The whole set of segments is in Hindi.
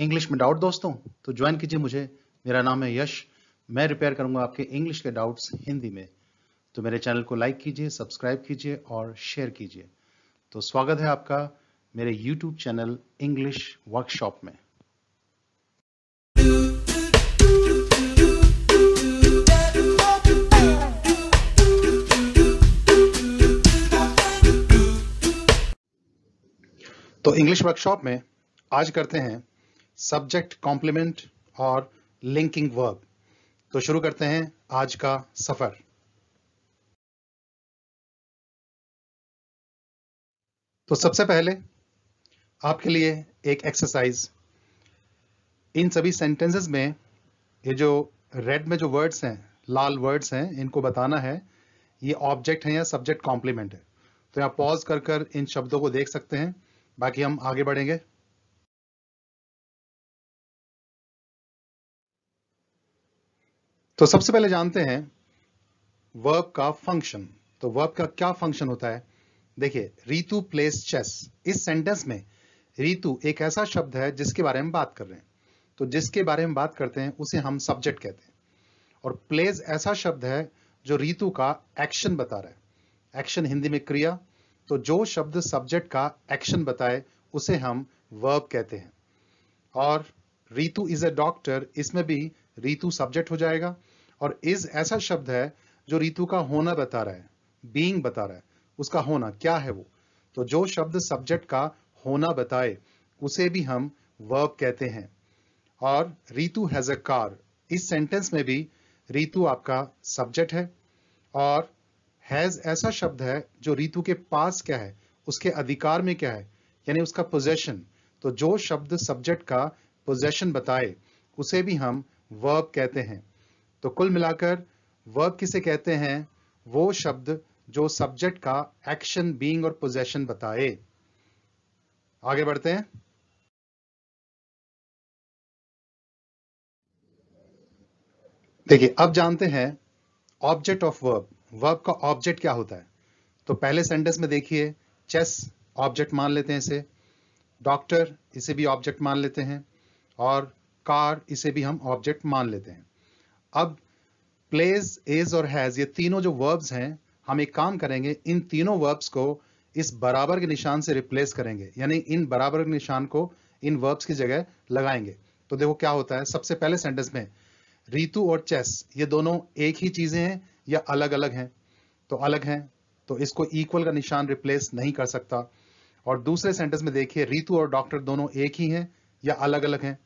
इंग्लिश में डाउट दोस्तों तो ज्वाइन कीजिए मुझे मेरा नाम है यश मैं रिपेयर करूंगा आपके इंग्लिश के डाउट्स हिंदी में तो मेरे चैनल को लाइक कीजिए सब्सक्राइब कीजिए और शेयर कीजिए तो स्वागत है आपका मेरे यूट्यूब चैनल इंग्लिश वर्कशॉप में तो इंग्लिश वर्कशॉप में आज करते हैं सब्जेक्ट कॉम्प्लीमेंट और लिंकिंग वर्ब तो शुरू करते हैं आज का सफर तो सबसे पहले आपके लिए एक एक्सरसाइज इन सभी सेंटेंसेस में ये जो रेड में जो वर्ड्स हैं लाल वर्ड्स हैं इनको बताना है ये ऑब्जेक्ट है या सब्जेक्ट कॉम्प्लीमेंट है तो आप पॉज कर कर इन शब्दों को देख सकते हैं बाकी हम आगे बढ़ेंगे तो सबसे पहले जानते हैं वर्ब का फंक्शन तो वर्ब का क्या फंक्शन होता है देखिए रीतु प्लेस चेस इस सेंटेंस में रीतु एक ऐसा शब्द है जिसके बारे में बात कर रहे हैं तो जिसके बारे में बात करते हैं उसे हम सब्जेक्ट कहते हैं और प्लेज ऐसा शब्द है जो रीतु का एक्शन बता रहा है एक्शन हिंदी में क्रिया तो जो शब्द सब्जेक्ट का एक्शन बताए उसे हम वर्ब कहते हैं और रीतु इज अ डॉक्टर इसमें भी रितु सब्जेक्ट हो जाएगा और इज ऐसा शब्द है जो रितु का होना बता रहा है बीइंग बता रहा है उसका होना क्या है वो तो जो शब्द सब्जेक्ट का होना बताए उसे भी हम वर्ब कहते हैं और रितु हैज अ कार इस सेंटेंस में भी रितु आपका सब्जेक्ट है और हैज ऐसा शब्द है जो रितु के पास क्या है उसके अधिकार में क्या है यानी उसका पोजेशन तो जो शब्द सब्जेक्ट का पोजेशन बताए उसे भी हम वर्ब कहते हैं तो कुल मिलाकर वर्ब किसे कहते हैं वो शब्द जो सब्जेक्ट का एक्शन बीइंग और पोजेशन बताए आगे बढ़ते हैं देखिए अब जानते हैं ऑब्जेक्ट ऑफ वर्ब वर्ब का ऑब्जेक्ट क्या होता है तो पहले सेंटेंस में देखिए चेस ऑब्जेक्ट मान लेते हैं इसे डॉक्टर इसे भी ऑब्जेक्ट मान लेते हैं और कार इसे भी हम ऑब्जेक्ट मान लेते हैं अब प्लेज इज और हैज ये तीनों जो वर्ब्स हैं हम एक काम करेंगे इन तीनों वर्ब्स को इस बराबर के निशान से रिप्लेस करेंगे यानी इन बराबर के निशान को इन वर्ब्स की जगह लगाएंगे तो देखो क्या होता है सबसे पहले सेंटेंस में रीतु और चेस ये दोनों एक ही चीजें हैं या अलग अलग हैं तो अलग हैं तो इसको इक्वल का निशान रिप्लेस नहीं कर सकता और दूसरे सेंटेंस में देखिए रीतु और डॉक्टर दोनों एक ही हैं या अलग अलग हैं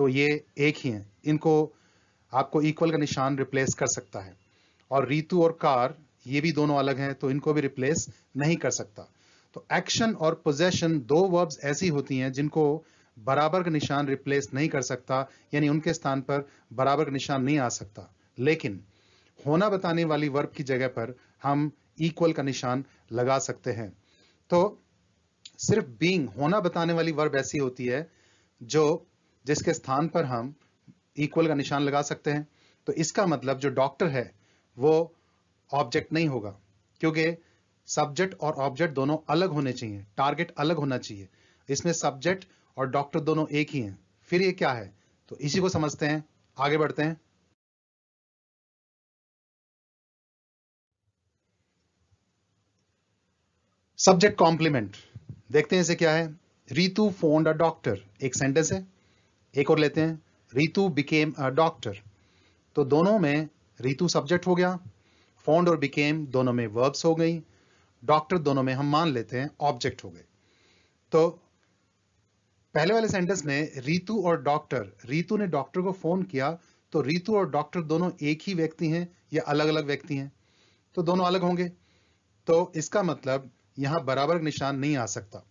तो ये एक ही हैं इनको आपको इक्वल का निशान रिप्लेस कर सकता है और रीतु और कार ये भी दोनों अलग हैं तो इनको भी रिप्लेस नहीं कर सकता तो एक्शन और पोजेशन दो वर्ब्स ऐसी होती हैं जिनको बराबर का निशान रिप्लेस नहीं कर सकता यानी उनके स्थान पर बराबर का निशान नहीं आ सकता लेकिन होना बताने वाली वर्ब की जगह पर हम इक्वल का निशान लगा सकते हैं तो सिर्फ बींग होना बताने वाली वर्ब ऐसी होती है जो जिसके स्थान पर हम इक्वल का निशान लगा सकते हैं तो इसका मतलब जो डॉक्टर है वो ऑब्जेक्ट नहीं होगा क्योंकि सब्जेक्ट और ऑब्जेक्ट दोनों अलग होने चाहिए टारगेट अलग होना चाहिए इसमें सब्जेक्ट और डॉक्टर दोनों एक ही हैं फिर ये क्या है तो इसी को समझते हैं आगे बढ़ते हैं सब्जेक्ट कॉम्प्लीमेंट देखते हैं इसे क्या है रीतू फोन्ड अ डॉक्टर एक सेंटेंस है एक और लेते हैं रितु बिकेम अ डॉक्टर तो दोनों में रितु सब्जेक्ट हो गया फोन्ड और बिकेम दोनों में वर्ब्स हो गई डॉक्टर दोनों में हम मान लेते हैं ऑब्जेक्ट हो गए तो पहले वाले सेंटेंस में रितु और डॉक्टर रितु ने डॉक्टर को फोन किया तो रितु और डॉक्टर दोनों एक ही व्यक्ति हैं या अलग अलग व्यक्ति हैं तो दोनों अलग होंगे तो इसका मतलब यहां बराबर निशान नहीं आ सकता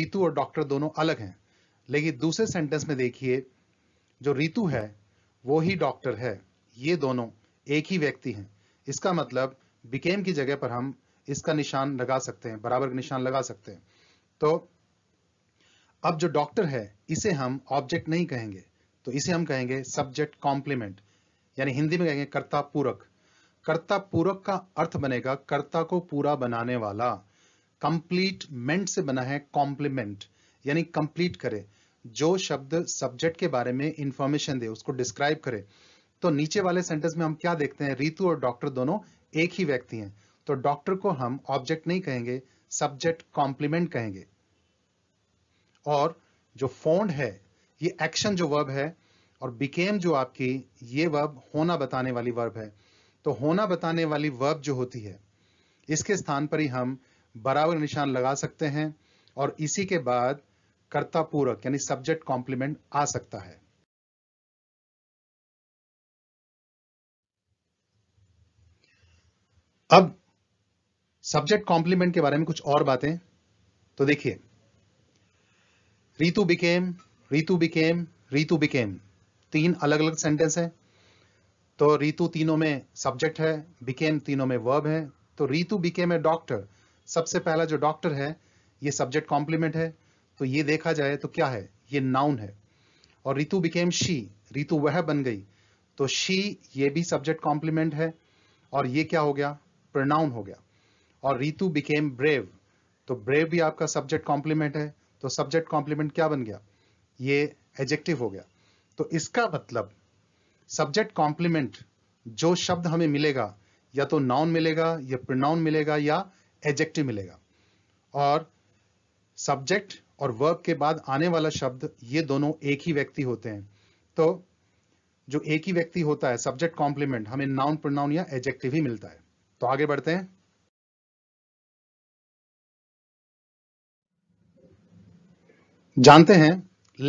रितु और डॉक्टर दोनों अलग हैं लेकिन दूसरे सेंटेंस में देखिए जो ऋतु है वो ही डॉक्टर है ये दोनों एक ही व्यक्ति हैं इसका मतलब बिकेम की जगह पर हम इसका निशान लगा सकते हैं बराबर का निशान लगा सकते हैं तो अब जो डॉक्टर है इसे हम ऑब्जेक्ट नहीं कहेंगे तो इसे हम कहेंगे सब्जेक्ट कॉम्प्लीमेंट यानी हिंदी में कहेंगे कर्ता पूरक कर्ता पूरक का अर्थ बनेगा कर्ता को पूरा बनाने वाला कंप्लीट मेंट से बना है कॉम्प्लीमेंट यानी कंप्लीट करे जो शब्द सब्जेक्ट के बारे में इंफॉर्मेशन दे उसको डिस्क्राइब करे तो नीचे वाले सेंटेंस में हम क्या देखते हैं रितु और डॉक्टर दोनों एक ही व्यक्ति हैं तो डॉक्टर को हम ऑब्जेक्ट नहीं कहेंगे सब्जेक्ट कॉम्प्लीमेंट कहेंगे और जो फोन्ड है ये एक्शन जो वर्ब है और बिकेम जो आपकी ये वर्ब होना बताने वाली वर्ब है तो होना बताने वाली वर्ब जो होती है इसके स्थान पर ही हम बराबर निशान लगा सकते हैं और इसी के बाद कर्ता पूरक यानी सब्जेक्ट कॉम्प्लीमेंट आ सकता है अब सब्जेक्ट कॉम्प्लीमेंट के बारे में कुछ और बातें तो देखिए Ritu became Ritu became Ritu became तीन अलग अलग सेंटेंस है तो रीतु तीनों में सब्जेक्ट है बिकेम तीनों में वर्ब है तो रीतु बिकेम ए डॉक्टर सबसे पहला जो डॉक्टर है ये सब्जेक्ट कॉम्प्लीमेंट है तो ये देखा जाए तो क्या है ये नाउन है और रितु बिकेम शी रितु वह बन गई तो शी ये भी सब्जेक्ट कॉम्प्लीमेंट है और ये क्या हो गया प्रनाउन हो गया और रितु बिकेम ब्रेव तो ब्रेव भी आपका सब्जेक्ट कॉम्प्लीमेंट है तो सब्जेक्ट कॉम्प्लीमेंट क्या बन गया ये एजेक्टिव हो गया तो इसका मतलब सब्जेक्ट कॉम्प्लीमेंट जो शब्द हमें मिलेगा या तो नाउन मिलेगा या प्रोनाउन मिलेगा या एजेक्टिव मिलेगा और सब्जेक्ट और वर्ब के बाद आने वाला शब्द ये दोनों एक ही व्यक्ति होते हैं तो जो एक ही व्यक्ति होता है सब्जेक्ट कॉम्प्लीमेंट हमें नाउन प्रोनाउन या एजेक्टिव ही मिलता है तो आगे बढ़ते हैं जानते हैं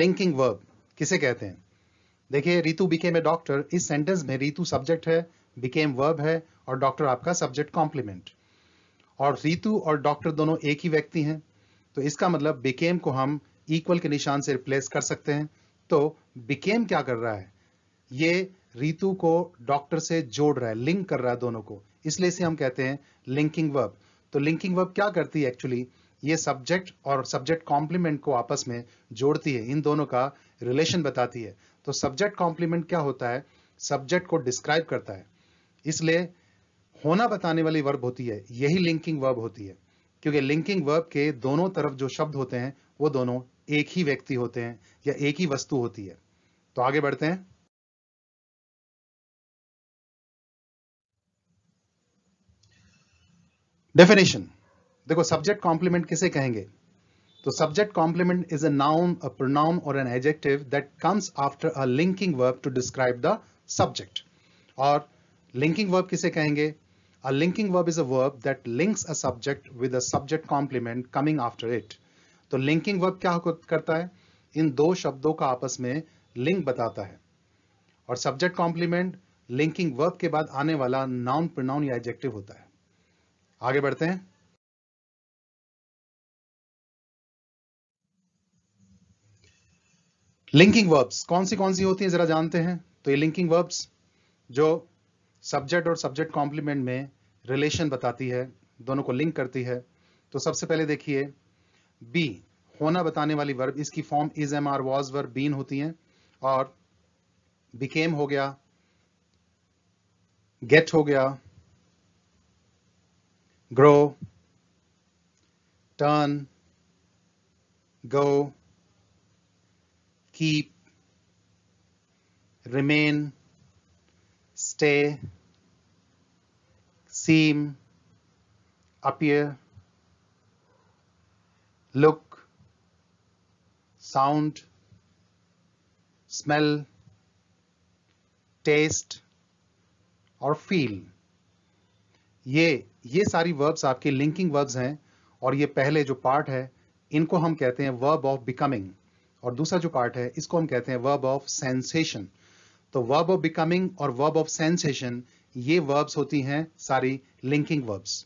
लिंकिंग वर्ब किसे कहते हैं देखिए रितु बिकेम ए डॉक्टर इस सेंटेंस में रितु सब्जेक्ट है बिकेम वर्ब है और डॉक्टर आपका सब्जेक्ट कॉम्प्लीमेंट और रितु और डॉक्टर दोनों एक ही व्यक्ति हैं तो इसका मतलब बिकेम को हम इक्वल के निशान से रिप्लेस कर सकते हैं तो बिकेम क्या कर रहा है ये रितु को डॉक्टर से जोड़ रहा है लिंक कर रहा है दोनों को इसलिए इसे हम कहते हैं लिंकिंग वर्ब तो लिंकिंग वर्ब क्या करती है एक्चुअली ये सब्जेक्ट और सब्जेक्ट कॉम्प्लीमेंट को आपस में जोड़ती है इन दोनों का रिलेशन बताती है तो सब्जेक्ट कॉम्प्लीमेंट क्या होता है सब्जेक्ट को डिस्क्राइब करता है इसलिए होना बताने वाली वर्ब होती है यही लिंकिंग वर्ब होती है क्योंकि लिंकिंग वर्ब के दोनों तरफ जो शब्द होते हैं वो दोनों एक ही व्यक्ति होते हैं या एक ही वस्तु होती है तो आगे बढ़ते हैं डेफिनेशन देखो सब्जेक्ट कॉम्प्लीमेंट किसे कहेंगे तो subject complement is a noun a pronoun और an adjective that comes after a linking verb to describe the subject और लिंकिंग वर्ब किसे कहेंगे A linking verb is a verb that links a subject with a subject complement coming after it. तो linking verb क्या करता है इन दो शब्दों का आपस में लिंक बताता है और सब्जेक्ट कॉम्प्लीमेंट लिंकिंग वर्ब के बाद आने वाला नाउन प्रोनाउन या एडजेक्टिव होता है आगे बढ़ते हैं लिंकिंग वर्ब्स कौन सी कौन सी होती है जरा जानते हैं तो ये लिंकिंग वर्ब्स जो सब्जेक्ट और सब्जेक्ट कॉम्प्लीमेंट में रिलेशन बताती है दोनों को लिंक करती है तो सबसे पहले देखिए बी होना बताने वाली वर्ब इसकी form is am are was verb been होती हैं और बिकेम हो गया गेट हो गया grow turn go keep remain stay, seem, appear, look, sound, smell, taste और feel. ये ये सारी verbs आपके linking verbs हैं और ये पहले जो part है इनको हम कहते हैं verb of becoming और दूसरा जो part है इसको हम कहते हैं verb of sensation. तो वर्ब ऑफ बिकमिंग और वर्ब ऑफ सेंसेशन ये वर्ब्स होती हैं सारी लिंकिंग वर्ब्स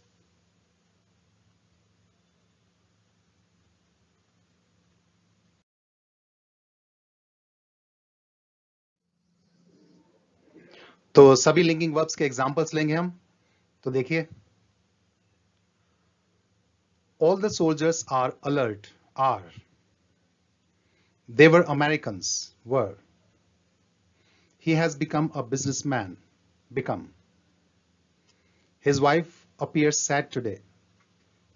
तो सभी लिंकिंग वर्ब्स के एग्जांपल्स लेंगे हम तो देखिए all the soldiers are alert are देवर American were He has become a businessman. Become. His wife appears sad today.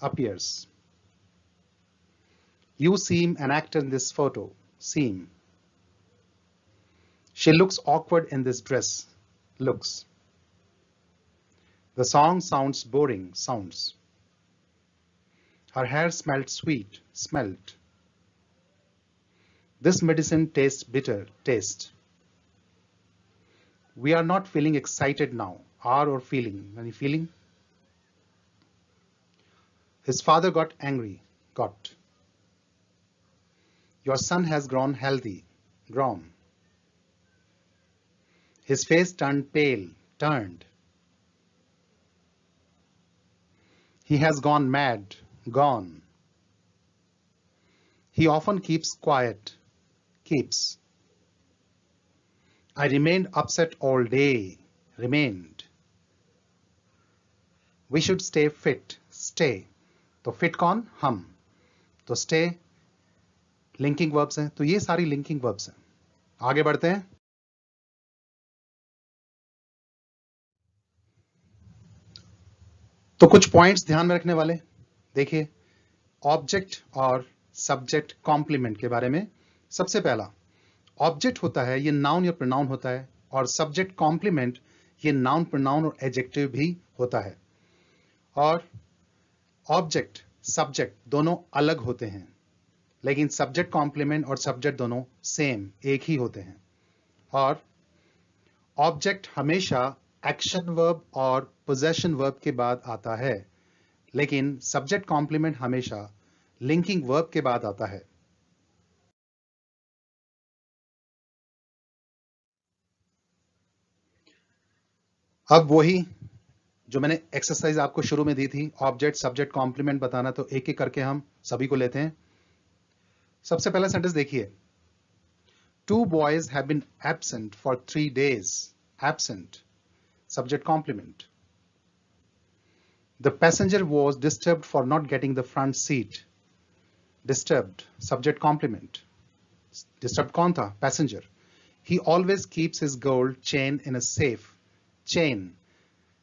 Appears. You seem an actor in this photo. Seem. She looks awkward in this dress. Looks. The song sounds boring. Sounds. Her hair smelled sweet. Smelled. This medicine tastes bitter. Taste we are not feeling excited now, are or feeling. Any feeling? His father got angry, got. Your son has grown healthy, grown. His face turned pale, turned. He has gone mad, gone. He often keeps quiet, keeps. I remained upset all day. Remained. We should stay fit. Stay. तो फिट कौन हम तो स्टे लिंकिंग वर्ब्स हैं तो ये सारी लिंकिंग वर्ब्स हैं आगे बढ़ते हैं तो कुछ पॉइंट्स ध्यान में रखने वाले देखिए ऑब्जेक्ट और सब्जेक्ट कॉम्प्लीमेंट के बारे में सबसे पहला ऑब्जेक्ट होता है ये नाउन या प्रोनाउन होता है और सब्जेक्ट कॉम्प्लीमेंट ये नाउन प्रोनाउन और एडजेक्टिव भी होता है और ऑब्जेक्ट सब्जेक्ट दोनों अलग होते हैं लेकिन सब्जेक्ट कॉम्प्लीमेंट और सब्जेक्ट दोनों सेम एक ही होते हैं और ऑब्जेक्ट हमेशा एक्शन वर्ब और पोजेशन वर्ब के बाद आता है लेकिन सब्जेक्ट कॉम्प्लीमेंट हमेशा लिंकिंग वर्ब के बाद आता है अब वही जो मैंने एक्सरसाइज आपको शुरू में दी थी ऑब्जेक्ट सब्जेक्ट कॉम्प्लीमेंट बताना तो एक एक करके हम सभी को लेते हैं सबसे पहला सेंटेंस देखिए two boys have been absent for three days absent subject complement the passenger was disturb for not getting the front seat disturbed subject complement disturb कौन था passenger he always keeps his gold chain in a safe Chain,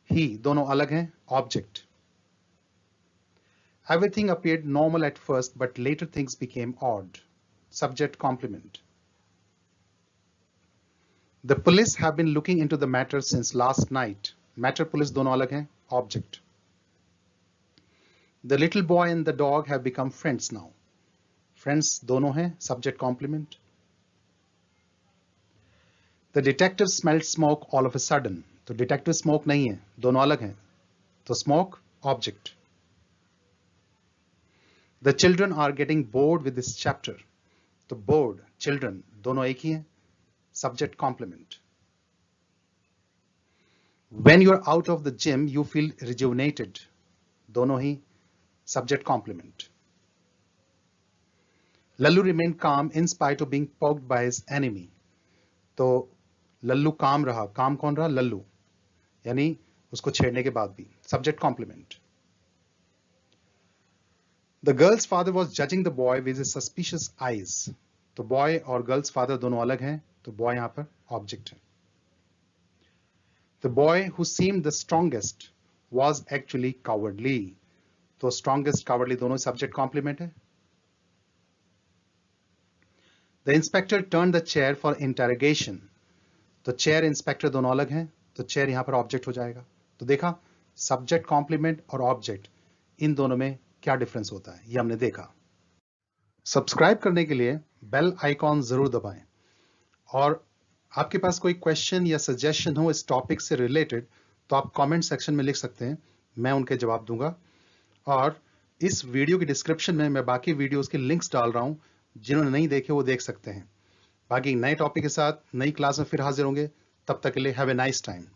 he. दोनों अलग हैं Object. Everything appeared normal at first, but later things became odd. Subject complement. The police have been looking into the matter since last night. Matter police dono alag hai, object. The little boy and the dog have become friends now. Friends dono hai, subject complement. The detective smelled smoke all of a sudden. तो डिटेक्टिव स्मोक नहीं है दोनों अलग हैं तो smoke object the children are getting bored with this chapter तो बोर्ड चिल्ड्रन दोनों एक ही है subject complement when you are out of the gym you feel rejuvenated दोनों ही subject complement Lallu remain calm in spite of being poked by enemy तो लल्लू काम रहा काम कौन रहा लल्लू यानी उसको छेड़ने के बाद भी subject complement the girl's father was judging the boy with suspicious eyes तो बॉय और गर्ल्स फादर दोनों अलग हैं तो बॉय यहां पर ऑब्जेक्ट है the boy who seem the strongest was actually cowardly तो स्ट्रॉन्गेस्ट कावर्डली दोनों सब्जेक्ट कॉम्प्लीमेंट है the inspector turn the chair for interrogation तो चेयर इंस्पेक्टर दोनों अलग हैं तो चेयर यहाँ पर ऑब्जेक्ट हो जाएगा तो देखा सब्जेक्ट कॉम्प्लीमेंट और ऑब्जेक्ट इन दोनों में क्या डिफरेंस होता है ये हमने देखा सब्सक्राइब करने के लिए बेल आइकॉन जरूर दबाएं और आपके पास कोई क्वेश्चन या सजेशन हो इस टॉपिक से रिलेटेड तो आप कमेंट सेक्शन में लिख सकते हैं मैं उनके जवाब दूंगा और इस वीडियो के डिस्क्रिप्शन में मैं बाकी वीडियोस के लिंक्स डाल रहा हूं जिन्होंने नहीं देखे वो देख सकते हैं बाकी नए टॉपिक के साथ नई क्लास में फिर हाजिर होंगे तब तक के लिए हैव ए नाइस टाइम